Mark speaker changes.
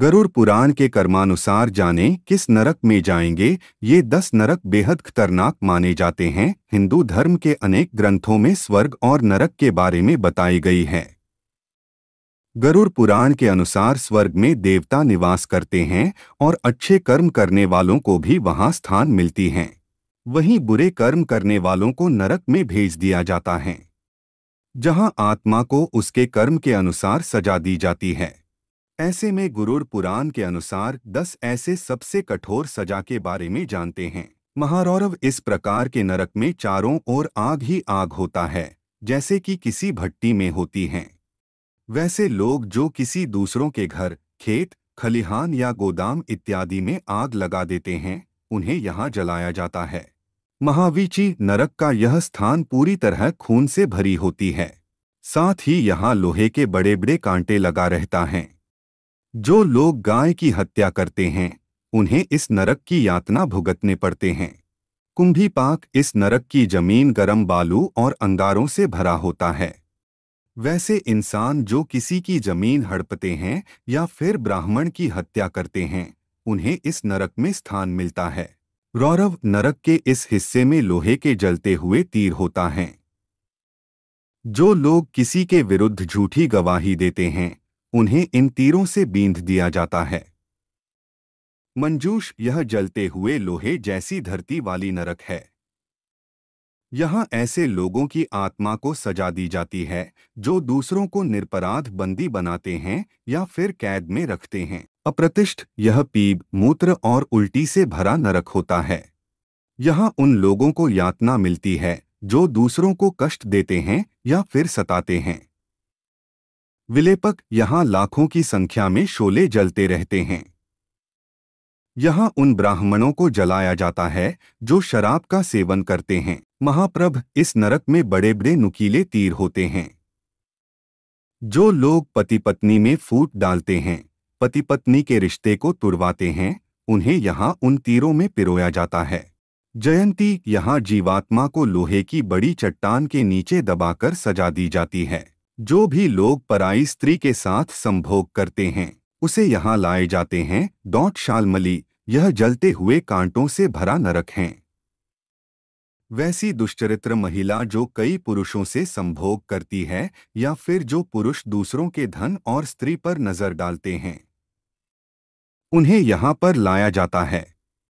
Speaker 1: गरुड़ पुराण के कर्मानुसार जाने किस नरक में जाएंगे ये दस नरक बेहद खतरनाक माने जाते हैं हिंदू धर्म के अनेक ग्रंथों में स्वर्ग और नरक के बारे में बताई गई है गरुड़ पुराण के अनुसार स्वर्ग में देवता निवास करते हैं और अच्छे कर्म करने वालों को भी वहां स्थान मिलती हैं वहीं बुरे कर्म करने वालों को नरक में भेज दिया जाता है जहां आत्मा को उसके कर्म के अनुसार सजा दी जाती है ऐसे में गुरुर पुराण के अनुसार दस ऐसे सबसे कठोर सजा के बारे में जानते हैं महारौरव इस प्रकार के नरक में चारों ओर आग ही आग होता है जैसे कि किसी भट्टी में होती हैं वैसे लोग जो किसी दूसरों के घर खेत खलिहान या गोदाम इत्यादि में आग लगा देते हैं उन्हें यहाँ जलाया जाता है महावीची नरक का यह स्थान पूरी तरह खून से भरी होती है साथ ही यहाँ लोहे के बड़े बड़े कांटे लगा रहता है जो लोग गाय की हत्या करते हैं उन्हें इस नरक की यातना भुगतने पड़ते हैं कुंभी पाक इस नरक की जमीन गर्म बालू और अंगारों से भरा होता है वैसे इंसान जो किसी की जमीन हड़पते हैं या फिर ब्राह्मण की हत्या करते हैं उन्हें इस नरक में स्थान मिलता है रौरव नरक के इस हिस्से में लोहे के जलते हुए तीर होता है जो लोग किसी के विरुद्ध झूठी गवाही देते हैं उन्हें इन तीरों से बींध दिया जाता है मंजूश यह जलते हुए लोहे जैसी धरती वाली नरक है यहाँ ऐसे लोगों की आत्मा को सजा दी जाती है जो दूसरों को निरपराध बंदी बनाते हैं या फिर कैद में रखते हैं अप्रतिष्ठ यह पीब मूत्र और उल्टी से भरा नरक होता है यहाँ उन लोगों को यातना मिलती है जो दूसरों को कष्ट देते हैं या फिर सताते हैं विलेपक यहाँ लाखों की संख्या में शोले जलते रहते हैं यहाँ उन ब्राह्मणों को जलाया जाता है जो शराब का सेवन करते हैं महाप्रभ इस नरक में बड़े बड़े नुकीले तीर होते हैं जो लोग पति पत्नी में फूट डालते हैं पति पत्नी के रिश्ते को तुड़वाते हैं उन्हें यहाँ उन तीरों में पिरोया जाता है जयंती यहाँ जीवात्मा को लोहे की बड़ी चट्टान के नीचे दबाकर सजा दी जाती है जो भी लोग पराई स्त्री के साथ संभोग करते हैं उसे यहाँ लाए जाते हैं डॉट शालमली यह जलते हुए कांटों से भरा नरक है वैसी दुष्चरित्र महिला जो कई पुरुषों से संभोग करती है या फिर जो पुरुष दूसरों के धन और स्त्री पर नजर डालते हैं उन्हें यहाँ पर लाया जाता है